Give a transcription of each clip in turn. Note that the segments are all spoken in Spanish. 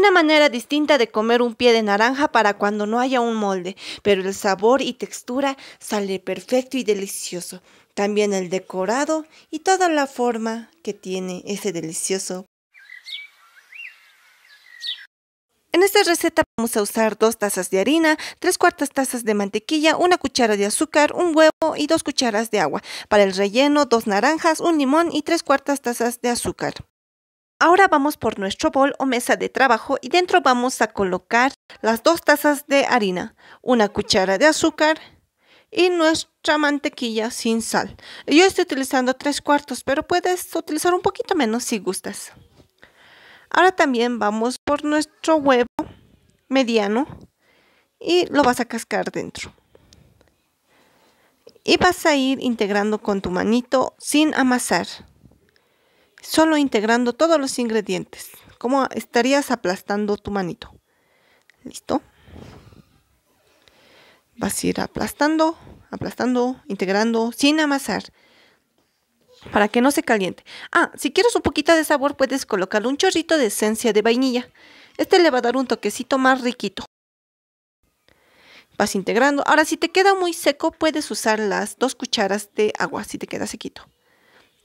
Una manera distinta de comer un pie de naranja para cuando no haya un molde, pero el sabor y textura sale perfecto y delicioso. También el decorado y toda la forma que tiene ese delicioso En esta receta vamos a usar dos tazas de harina, tres cuartas tazas de mantequilla, una cuchara de azúcar, un huevo y dos cucharas de agua. Para el relleno, dos naranjas, un limón y tres cuartas tazas de azúcar. Ahora vamos por nuestro bol o mesa de trabajo y dentro vamos a colocar las dos tazas de harina, una cuchara de azúcar y nuestra mantequilla sin sal. Yo estoy utilizando tres cuartos, pero puedes utilizar un poquito menos si gustas. Ahora también vamos por nuestro huevo mediano y lo vas a cascar dentro. Y vas a ir integrando con tu manito sin amasar solo integrando todos los ingredientes, como estarías aplastando tu manito. ¿Listo? Vas a ir aplastando, aplastando, integrando, sin amasar, para que no se caliente. Ah, si quieres un poquito de sabor, puedes colocar un chorrito de esencia de vainilla. Este le va a dar un toquecito más riquito. Vas integrando. Ahora, si te queda muy seco, puedes usar las dos cucharas de agua, si te queda sequito.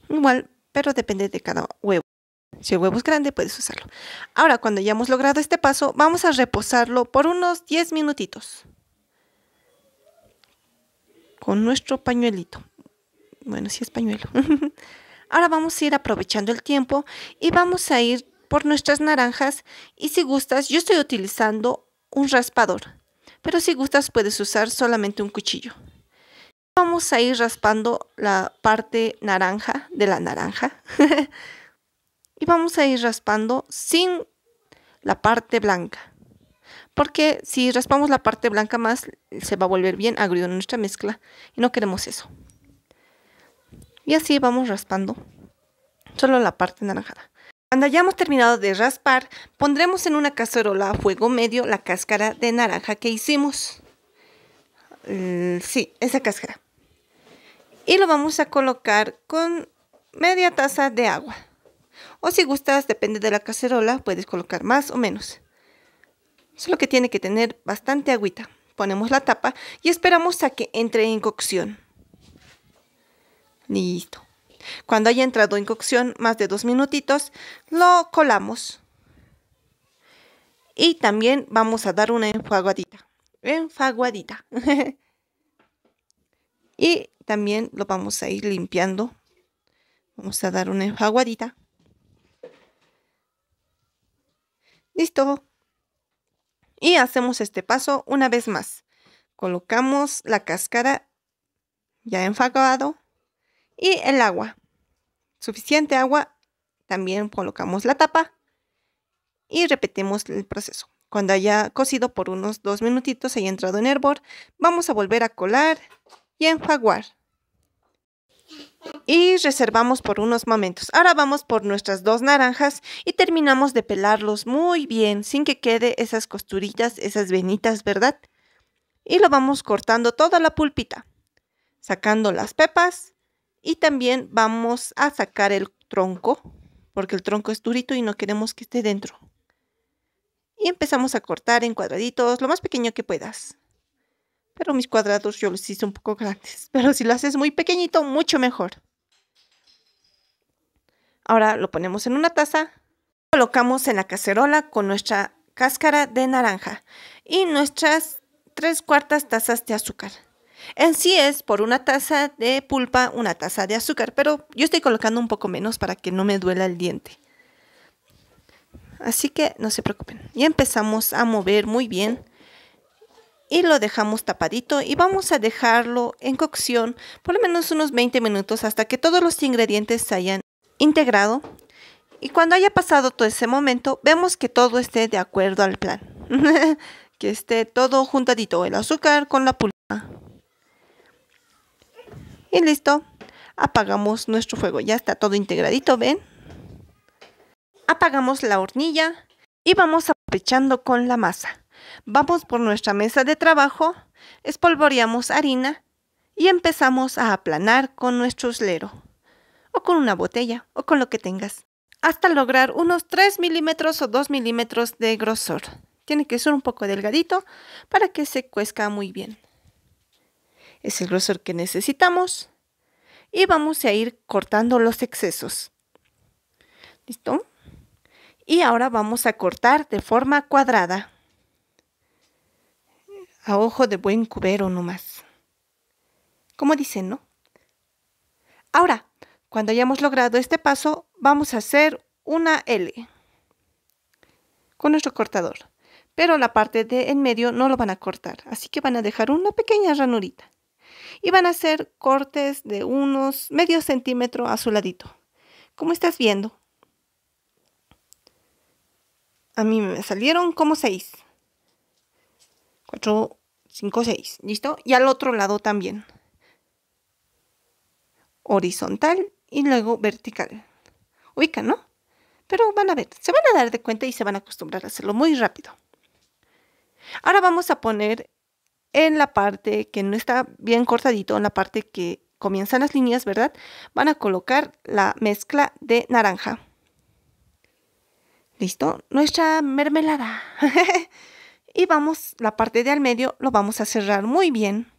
Igual pero depende de cada huevo. Si el huevo es grande, puedes usarlo. Ahora, cuando ya hemos logrado este paso, vamos a reposarlo por unos 10 minutitos con nuestro pañuelito. Bueno, si es pañuelo. Ahora vamos a ir aprovechando el tiempo y vamos a ir por nuestras naranjas y si gustas, yo estoy utilizando un raspador, pero si gustas puedes usar solamente un cuchillo. Vamos a ir raspando la parte naranja de la naranja. y vamos a ir raspando sin la parte blanca. Porque si raspamos la parte blanca más, se va a volver bien agrio nuestra mezcla. Y no queremos eso. Y así vamos raspando solo la parte naranjada. Cuando hayamos terminado de raspar, pondremos en una cacerola a fuego medio la cáscara de naranja que hicimos. Mm, sí, esa cáscara y lo vamos a colocar con media taza de agua. O si gustas, depende de la cacerola, puedes colocar más o menos. Solo que tiene que tener bastante agüita. Ponemos la tapa y esperamos a que entre en cocción. Listo. Cuando haya entrado en cocción más de dos minutitos, lo colamos. Y también vamos a dar una enfaguadita. Enfaguadita. y también lo vamos a ir limpiando. Vamos a dar una enfaguadita, Listo. Y hacemos este paso una vez más. Colocamos la cáscara ya enfagado y el agua. Suficiente agua. También colocamos la tapa y repetimos el proceso. Cuando haya cocido por unos dos minutitos y entrado en hervor, vamos a volver a colar y en Y reservamos por unos momentos. Ahora vamos por nuestras dos naranjas y terminamos de pelarlos muy bien, sin que quede esas costuritas, esas venitas, ¿verdad? Y lo vamos cortando toda la pulpita, sacando las pepas y también vamos a sacar el tronco, porque el tronco es durito y no queremos que esté dentro. Y empezamos a cortar en cuadraditos, lo más pequeño que puedas. Pero mis cuadrados yo los hice un poco grandes. Pero si lo haces muy pequeñito, mucho mejor. Ahora lo ponemos en una taza. Colocamos en la cacerola con nuestra cáscara de naranja y nuestras tres cuartas tazas de azúcar. En sí es por una taza de pulpa, una taza de azúcar, pero yo estoy colocando un poco menos para que no me duela el diente. Así que no se preocupen. Y empezamos a mover muy bien y lo dejamos tapadito y vamos a dejarlo en cocción por lo menos unos 20 minutos hasta que todos los ingredientes se hayan integrado y cuando haya pasado todo ese momento vemos que todo esté de acuerdo al plan que esté todo juntadito el azúcar con la pulpa y listo apagamos nuestro fuego ya está todo integradito ven apagamos la hornilla y vamos aprovechando con la masa Vamos por nuestra mesa de trabajo, espolvoreamos harina y empezamos a aplanar con nuestro uslero, o con una botella, o con lo que tengas, hasta lograr unos 3 milímetros o 2 milímetros de grosor. Tiene que ser un poco delgadito para que se cuezca muy bien. Es el grosor que necesitamos y vamos a ir cortando los excesos. ¿Listo? Y ahora vamos a cortar de forma cuadrada a ojo de buen cubero nomás. Como dicen, ¿no? Ahora, cuando hayamos logrado este paso, vamos a hacer una L con nuestro cortador. Pero la parte de en medio no lo van a cortar, así que van a dejar una pequeña ranurita. Y van a hacer cortes de unos medio centímetro a su ladito. Como estás viendo, a mí me salieron como seis. 4, 5, 6. ¿Listo? Y al otro lado también. Horizontal y luego vertical. Ubica, ¿no? Pero van a ver, se van a dar de cuenta y se van a acostumbrar a hacerlo muy rápido. Ahora vamos a poner en la parte que no está bien cortadito, en la parte que comienzan las líneas, ¿verdad? Van a colocar la mezcla de naranja. ¿Listo? Nuestra mermelada. y vamos, la parte de al medio lo vamos a cerrar muy bien.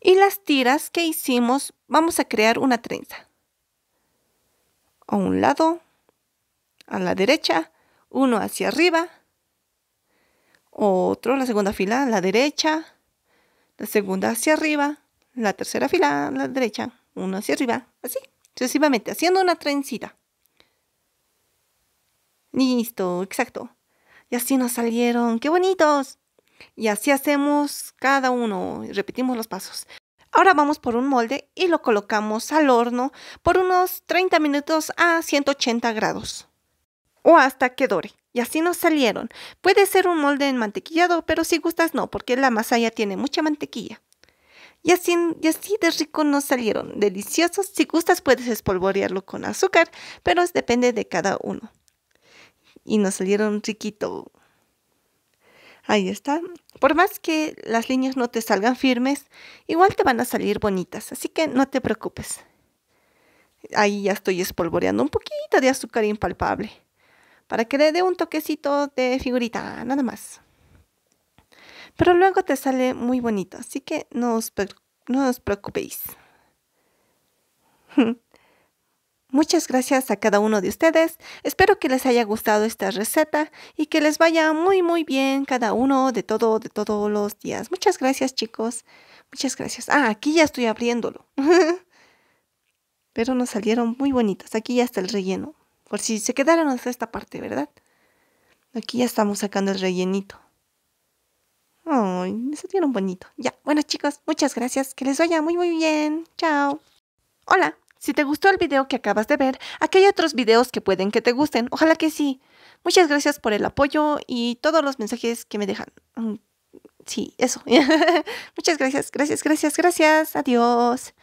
Y las tiras que hicimos vamos a crear una trenza. A un lado, a la derecha, uno hacia arriba, otro, la segunda fila, a la derecha, la segunda hacia arriba, la tercera fila, a la derecha, uno hacia arriba, así, sucesivamente, haciendo una trencita. Listo, exacto y así nos salieron, qué bonitos. Y así hacemos cada uno, repetimos los pasos. Ahora vamos por un molde y lo colocamos al horno por unos 30 minutos a 180 grados o hasta que dore. Y así nos salieron. Puede ser un molde en mantequillado, pero si gustas no, porque la masa ya tiene mucha mantequilla. Y así, y así de rico nos salieron. Deliciosos. Si gustas puedes espolvorearlo con azúcar, pero depende de cada uno y nos salieron chiquito. Ahí está. Por más que las líneas no te salgan firmes, igual te van a salir bonitas, así que no te preocupes. Ahí ya estoy espolvoreando un poquito de azúcar impalpable para que le dé un toquecito de figurita, nada más. Pero luego te sale muy bonito, así que no os, no os preocupéis. Muchas gracias a cada uno de ustedes. Espero que les haya gustado esta receta y que les vaya muy muy bien cada uno de todo de todos los días. Muchas gracias, chicos. Muchas gracias. Ah, aquí ya estoy abriéndolo. Pero nos salieron muy bonitas. Aquí ya está el relleno. Por si se quedaron hasta esta parte, ¿verdad? Aquí ya estamos sacando el rellenito. Ay, me salieron bonito. Ya, bueno chicos, muchas gracias. Que les vaya muy muy bien. Chao. Hola. Si te gustó el video que acabas de ver, aquí hay otros videos que pueden que te gusten, ojalá que sí. Muchas gracias por el apoyo y todos los mensajes que me dejan. Sí, eso. Muchas gracias, gracias, gracias, gracias. Adiós.